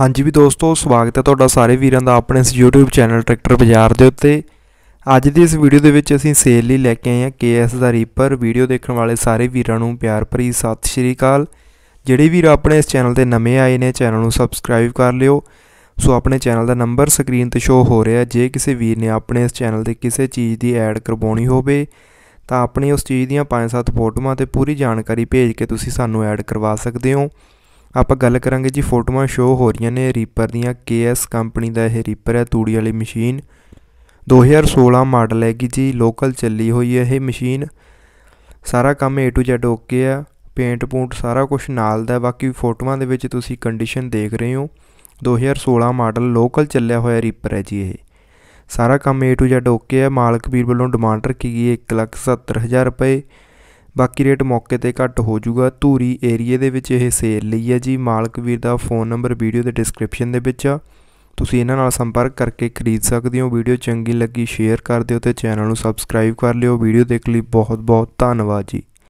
ਹਾਂਜੀ ਵੀ ਦੋਸਤੋ ਸਵਾਗਤ ਹੈ ਤੁਹਾਡਾ ਸਾਰੇ ਵੀਰਾਂ ਦਾ ਆਪਣੇ ਇਸ YouTube ਚੈਨਲ ਟਰੈਕਟਰ ਬਾਜ਼ਾਰ ਦੇ ਉੱਤੇ ਅੱਜ ਦੀ ਇਸ ਵੀਡੀਓ ਦੇ ਵਿੱਚ ਅਸੀਂ ਸੇਲ ਲਈ ਲੈ ਕੇ ਆਏ ਹਾਂ KS ਦਾ ਰੀਪਰ ਵੀਡੀਓ ਦੇਖਣ ਵਾਲੇ ਸਾਰੇ ਵੀਰਾਂ ਨੂੰ ਪਿਆਰ ਭਰੀ ਸਤਿ ਸ਼੍ਰੀ ਅਕਾਲ ਜਿਹੜੇ ਵੀਰ ਆਪਣੇ ਇਸ ਚੈਨਲ ਤੇ ਨਵੇਂ ਆਏ ਨੇ ਚੈਨਲ ਨੂੰ ਸਬਸਕ੍ਰਾਈਬ ਕਰ ਲਿਓ ਸੋ ਆਪਣੇ ਚੈਨਲ ਦਾ ਨੰਬਰ ਸਕਰੀਨ ਤੇ ਸ਼ੋ ਹੋ ਰਿਹਾ ਜੇ ਕਿਸੇ ਵੀਰ ਨੇ ਆਪਣੇ ਇਸ ਚੈਨਲ ਤੇ ਕਿਸੇ ਚੀਜ਼ ਦੀ ਐਡ ਕਰਵਾਉਣੀ ਹੋਵੇ ਤਾਂ ਆਪਣੀ ਉਸ ਚੀਜ਼ ਦੀਆਂ 5-7 ਫੋਟੋਆਂ ਤੇ ਪੂਰੀ ਜਾਣਕਾਰੀ ਭੇਜ ਕੇ ਤੁਸੀਂ ਸਾਨੂੰ ਐਡ ਕਰਵਾ ਸਕਦੇ ਹੋ ਆਪਾਂ ਗੱਲ ਕਰਾਂਗੇ ਜੀ ਫੋਟੋਆਂ ਸ਼ੋ ਹੋ ਰਹੀਆਂ ਨੇ ਰੀਪਰ ਦੀਆਂ ਕੇਐਸ ਕੰਪਨੀ ਦਾ ਇਹ ਰੀਪਰ ਹੈ ਤੂੜੀ ਵਾਲੀ ਮਸ਼ੀਨ 2016 ਮਾਡਲ ਹੈਗੀ ਜੀ ਲੋਕਲ ਚੱਲੀ ਹੋਈ ਹੈ ਇਹ ਮਸ਼ੀਨ ਸਾਰਾ ਕੰਮ A to Z ਓਕੇ ਆ ਪੇਂਟ ਪੂੰਟ ਸਾਰਾ ਕੁਝ ਨਾਲ ਦਾ ਬਾਕੀ ਫੋਟੋਆਂ ਦੇ ਵਿੱਚ ਤੁਸੀਂ ਕੰਡੀਸ਼ਨ ਦੇਖ ਰਹੇ ਹੋ 2016 ਮਾਡਲ ਲੋਕਲ ਚੱਲਿਆ ਹੋਇਆ ਰੀਪਰ ਹੈ ਜੀ ਇਹ ਸਾਰਾ ਕੰਮ A to Z ਓਕੇ ਹੈ ਮਾਲਕ ਵੀਰ ਵੱਲੋਂ ਡਿਮਾਂਡ ਰੱਖੀ ਗਈ ਹੈ 1,70,000 ਰੁਪਏ ਬਾਕੀ ਰੇਟ ਮੌਕੇ ਤੇ ਘੱਟ ਹੋ ਜਾਊਗਾ ਧੂਰੀ ਏਰੀਆ ਦੇ ਵਿੱਚ ਇਹ ਸੇਲ ਲਈ ਹੈ ਜੀ ਮਾਲਕ ਵੀਰ ਦਾ ਫੋਨ ਨੰਬਰ ਵੀਡੀਓ ਦੇ ਡਿਸਕ੍ਰਿਪਸ਼ਨ ਦੇ ਵਿੱਚ ਆ ਤੁਸੀਂ ਇਹਨਾਂ ਨਾਲ ਸੰਪਰਕ ਕਰਕੇ ਖਰੀਦ ਸਕਦੇ ਹੋ ਵੀਡੀਓ ਚੰਗੀ ਲੱਗੀ ਸ਼ੇਅਰ ਕਰ ਦਿਓ ਤੇ ਚੈਨਲ ਨੂੰ ਸਬਸਕ੍ਰਾਈਬ ਕਰ ਲਿਓ ਵੀਡੀਓ ਦੇਖ ਲਈ ਬਹੁਤ ਬਹੁਤ ਧੰਨਵਾਦ ਜੀ